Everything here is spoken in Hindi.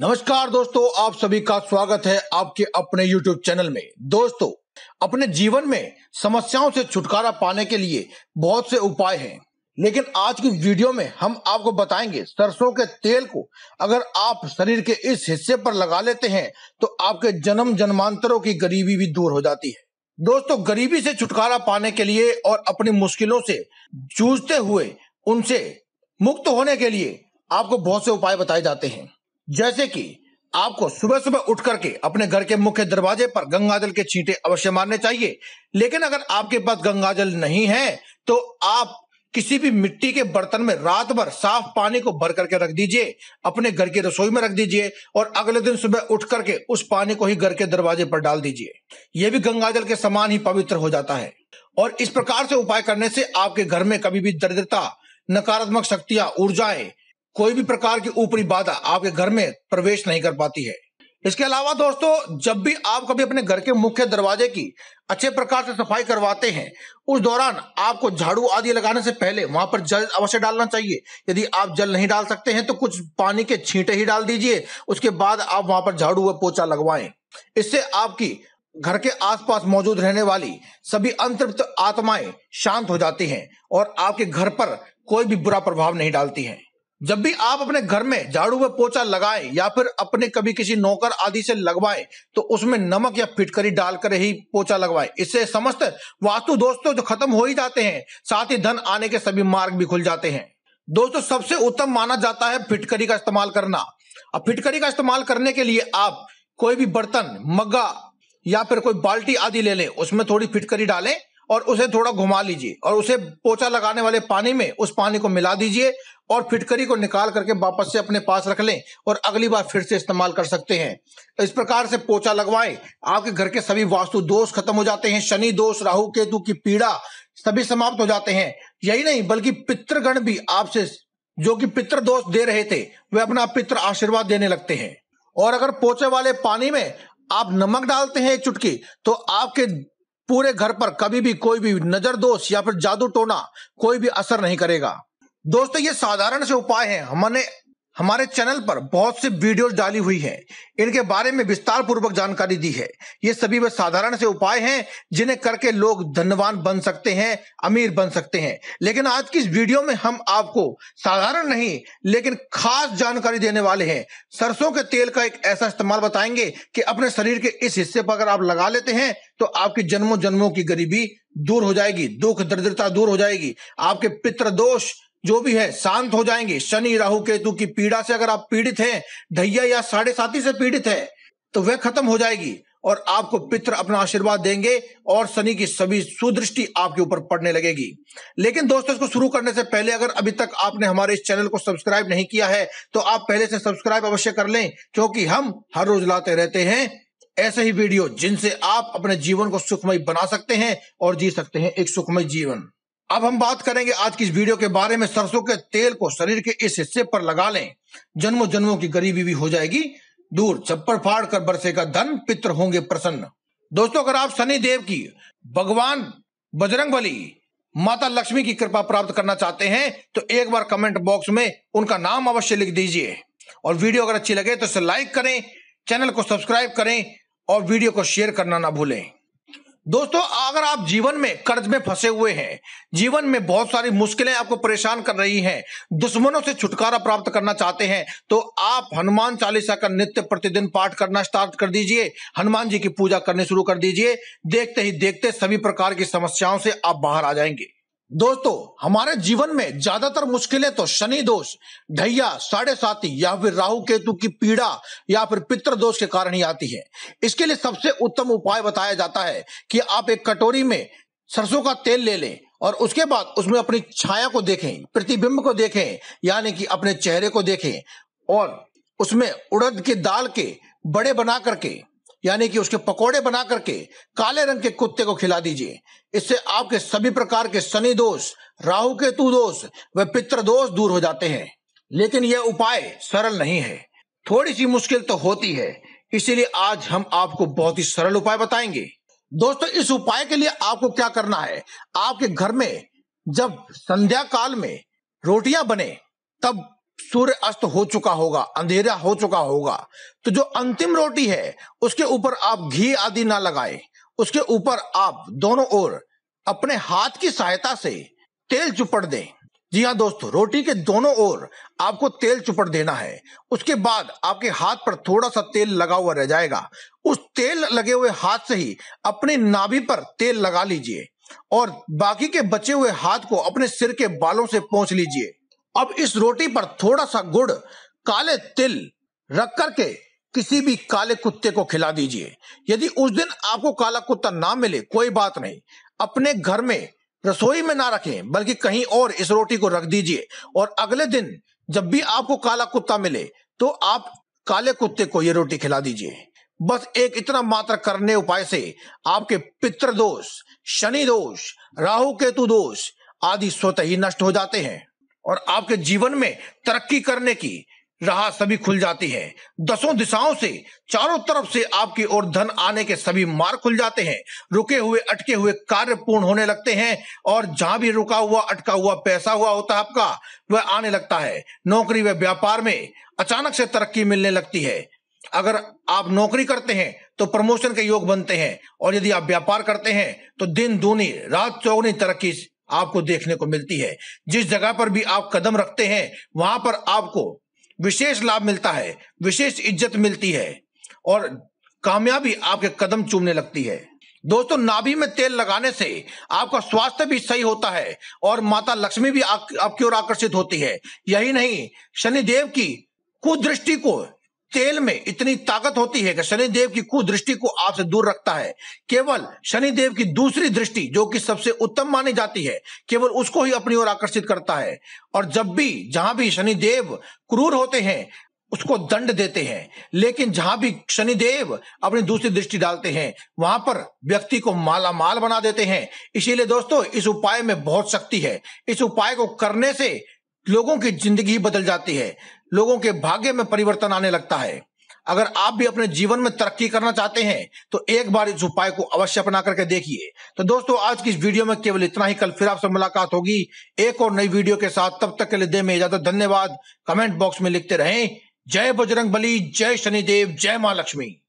नमस्कार दोस्तों आप सभी का स्वागत है आपके अपने YouTube चैनल में दोस्तों अपने जीवन में समस्याओं से छुटकारा पाने के लिए बहुत से उपाय हैं लेकिन आज की वीडियो में हम आपको बताएंगे सरसों के तेल को अगर आप शरीर के इस हिस्से पर लगा लेते हैं तो आपके जन्म जन्मांतरों की गरीबी भी दूर हो जाती है दोस्तों गरीबी से छुटकारा पाने के लिए और अपनी मुश्किलों से जूझते हुए उनसे मुक्त होने के लिए आपको बहुत से उपाय बताए जाते हैं जैसे कि आपको सुबह सुबह उठ करके अपने घर के मुख्य दरवाजे पर गंगाजल के छींटे अवश्य मारने चाहिए लेकिन अगर आपके पास गंगाजल नहीं है तो आप किसी भी मिट्टी के बर्तन में रात भर साफ पानी को भर करके रख दीजिए अपने घर की रसोई में रख दीजिए और अगले दिन सुबह उठ करके उस पानी को ही घर के दरवाजे पर डाल दीजिए यह भी जल के समान ही पवित्र हो जाता है और इस प्रकार से उपाय करने से आपके घर में कभी भी दरिद्रता नकारात्मक शक्तियां ऊर्जाएं कोई भी प्रकार की ऊपरी बाधा आपके घर में प्रवेश नहीं कर पाती है इसके अलावा दोस्तों जब भी आप कभी अपने घर के मुख्य दरवाजे की अच्छे प्रकार से सफाई करवाते हैं उस दौरान आपको झाड़ू आदि लगाने से पहले वहां पर जल अवश्य डालना चाहिए यदि आप जल नहीं डाल सकते हैं तो कुछ पानी के छींटे ही डाल दीजिए उसके बाद आप वहां पर झाड़ू व पोचा लगवाएं इससे आपकी घर के आसपास मौजूद रहने वाली सभी अंतृप्त आत्माएं शांत हो जाती हैं और आपके घर पर कोई भी बुरा प्रभाव नहीं डालती हैं जब भी आप अपने घर में झाड़ू व पोचा लगाएं या फिर अपने कभी किसी नौकर आदि से लगवाएं तो उसमें नमक या फिटकरी डालकर ही पोचा लगवाएं इससे समस्त वास्तु दोस्तों जो खत्म हो ही जाते हैं साथ ही धन आने के सभी मार्ग भी खुल जाते हैं दोस्तों सबसे उत्तम माना जाता है फिटकरी का इस्तेमाल करना अब फिटकरी का इस्तेमाल करने के लिए आप कोई भी बर्तन मग्गा या फिर कोई बाल्टी आदि ले लें उसमें थोड़ी फिटकरी डालें और उसे थोड़ा घुमा लीजिए और उसे पोचा लगाने वाले पानी में उस पानी को मिला दीजिए और फिटकरी को निकाल करके वापस से अपने पास रख लें और अगली बार फिर से इस्तेमाल कर सकते हैं इस प्रकार से पोचा लगवाएं आपके घर के सभी वास्तु दोष खत्म हो जाते हैं शनि दोष राहु केतु की पीड़ा सभी समाप्त हो जाते हैं यही नहीं बल्कि पितृगण भी आपसे जो कि पितृ दोष दे रहे थे वे अपना पितृ आशीर्वाद देने लगते हैं और अगर पोचे वाले पानी में आप नमक डालते हैं एक चुटकी तो आपके पूरे घर पर कभी भी कोई भी नजर दोष या फिर जादू टोना कोई भी असर नहीं करेगा दोस्तों ये साधारण से उपाय हैं हमने हमारे चैनल पर बहुत से वीडियोस डाली हुई हैं इनके बारे में विस्तार पूर्वक जानकारी दी है ये सभी वे साधारण से उपाय हैं जिन्हें करके लोग धनवान बन सकते हैं अमीर बन सकते हैं लेकिन आज की इस वीडियो में हम आपको साधारण नहीं लेकिन खास जानकारी देने वाले हैं सरसों के तेल का एक ऐसा इस्तेमाल बताएंगे कि अपने शरीर के इस हिस्से पर अगर आप लगा लेते हैं तो आपकी जन्मों जन्मों की गरीबी दूर हो जाएगी दुख दरिद्रता दूर हो जाएगी आपके पितृदोष जो भी है शांत हो जाएंगे शनि राहु केतु की पीड़ा से अगर आप पीड़ित हैं ढैया या साढ़े साथी से पीड़ित है तो वह खत्म हो जाएगी और आपको पित्र अपना आशीर्वाद देंगे और शनि की सभी सुदृष्टि आपके ऊपर पड़ने लगेगी लेकिन दोस्तों इसको शुरू करने से पहले अगर अभी तक आपने हमारे इस चैनल को सब्सक्राइब नहीं किया है तो आप पहले से सब्सक्राइब अवश्य कर लें क्योंकि हम हर रोज लाते रहते हैं ऐसे ही वीडियो जिनसे आप अपने जीवन को सुखमय बना सकते हैं और जी सकते हैं एक सुखमय जीवन अब हम बात करेंगे आज की इस वीडियो के बारे में सरसों के तेल को शरीर के इस हिस्से पर लगा लें जन्मों जन्मों की गरीबी भी हो जाएगी दूर चप्पड़ फाड़ कर बरसेगा धन पित्र होंगे प्रसन्न दोस्तों अगर आप शनि देव की भगवान बजरंग बली माता लक्ष्मी की कृपा प्राप्त करना चाहते हैं तो एक बार कमेंट बॉक्स में उनका नाम अवश्य लिख दीजिए और वीडियो अगर अच्छी लगे तो इसे लाइक करें चैनल को सब्सक्राइब करें और वीडियो को शेयर करना ना भूलें दोस्तों अगर आप जीवन में कर्ज में फंसे हुए हैं जीवन में बहुत सारी मुश्किलें आपको परेशान कर रही हैं दुश्मनों से छुटकारा प्राप्त करना चाहते हैं तो आप हनुमान चालीसा का नित्य प्रतिदिन पाठ करना स्टार्ट कर दीजिए हनुमान जी की पूजा करने शुरू कर दीजिए देखते ही देखते सभी प्रकार की समस्याओं से आप बाहर आ जाएंगे दोस्तों हमारे जीवन में ज्यादातर मुश्किलें तो शनि दोष ढैया साढ़े साथी या फिर राहु केतु की पीड़ा या फिर पितृ दोष के कारण ही आती है इसके लिए सबसे उत्तम उपाय बताया जाता है कि आप एक कटोरी में सरसों का तेल ले लें और उसके बाद उसमें अपनी छाया को देखें प्रतिबिंब को देखें यानी कि अपने चेहरे को देखें और उसमें उड़द के दाल के बड़े बना करके यानी कि उसके पकोड़े बना करके काले रंग के कुत्ते को खिला दीजिए इससे आपके सभी प्रकार के शनि दोष राहु केतु दोष व पित्र दोष दूर हो जाते हैं लेकिन यह उपाय सरल नहीं है थोड़ी सी मुश्किल तो होती है इसीलिए आज हम आपको बहुत ही सरल उपाय बताएंगे दोस्तों इस उपाय के लिए आपको क्या करना है आपके घर में जब संध्या काल में रोटियां बने तब सूर्य अस्त हो चुका होगा अंधेरा हो चुका होगा तो जो अंतिम रोटी है उसके ऊपर आप घी आदि ना लगाए उसके ऊपर आप दोनों ओर अपने हाथ की सहायता से तेल चुपड़ दें जी हाँ दोस्तों रोटी के दोनों ओर आपको तेल चुपड़ देना है उसके बाद आपके हाथ पर थोड़ा सा तेल लगा हुआ रह जाएगा उस तेल लगे हुए हाथ से ही अपनी नाभि पर तेल लगा लीजिए और बाकी के बचे हुए हाथ को अपने सिर के बालों से पहुंच लीजिए अब इस रोटी पर थोड़ा सा गुड़ काले तिल रख करके किसी भी काले कुत्ते को खिला दीजिए यदि उस दिन आपको काला कुत्ता ना मिले कोई बात नहीं अपने घर में रसोई में ना रखें बल्कि कहीं और इस रोटी को रख दीजिए और अगले दिन जब भी आपको काला कुत्ता मिले तो आप काले कुत्ते को ये रोटी खिला दीजिए बस एक इतना मात्र करने उपाय से आपके पितृदोष शनि दोष राहु केतु दोष आदि स्वतः ही नष्ट हो जाते हैं और आपके जीवन में तरक्की करने की राह सभी खुल जाती है दसों दिशाओं से चारों तरफ से आपकी ओर धन आने के सभी मार्ग खुल जाते हैं रुके हुए अटके हुए कार्य पूर्ण होने लगते हैं और जहां भी रुका हुआ अटका हुआ पैसा हुआ होता है आपका वह आने लगता है नौकरी व व्यापार में अचानक से तरक्की मिलने लगती है अगर आप नौकरी करते हैं तो प्रमोशन के योग बनते हैं और यदि आप व्यापार करते हैं तो दिन दूनी रात चौगनी तरक्की आपको देखने को मिलती है जिस जगह पर भी आप कदम रखते हैं वहां पर आपको विशेष लाभ मिलता है विशेष इज्जत मिलती है और कामयाबी आपके कदम चूमने लगती है दोस्तों नाभि में तेल लगाने से आपका स्वास्थ्य भी सही होता है और माता लक्ष्मी भी आपकी ओर आकर्षित होती है यही नहीं शनिदेव की कुदृष्टि को तेल में इतनी ताकत होती है कि शनिदेव की कुदृष्टि को आपसे दूर रखता है केवल शनिदेव की दूसरी दृष्टि जो कि सबसे उत्तम मानी जाती है केवल उसको ही अपनी ओर आकर्षित करता है और जब भी जहां भी शनिदेव क्रूर होते हैं उसको दंड देते हैं लेकिन जहां भी शनिदेव अपनी दूसरी दृष्टि डालते हैं वहां पर व्यक्ति को माला माल बना देते हैं इसीलिए दोस्तों इस उपाय में बहुत शक्ति है इस उपाय को करने से लोगों की जिंदगी बदल जाती है लोगों के भाग्य में परिवर्तन आने लगता है अगर आप भी अपने जीवन में तरक्की करना चाहते हैं तो एक बार इस उपाय को अवश्य अपना करके देखिए तो दोस्तों आज की इस वीडियो में केवल इतना ही कल फिर आपसे मुलाकात होगी एक और नई वीडियो के साथ तब तक के लिए दे में इजाजत धन्यवाद कमेंट बॉक्स में लिखते रहें जय बजरंग बली जय शनिदेव जय मां लक्ष्मी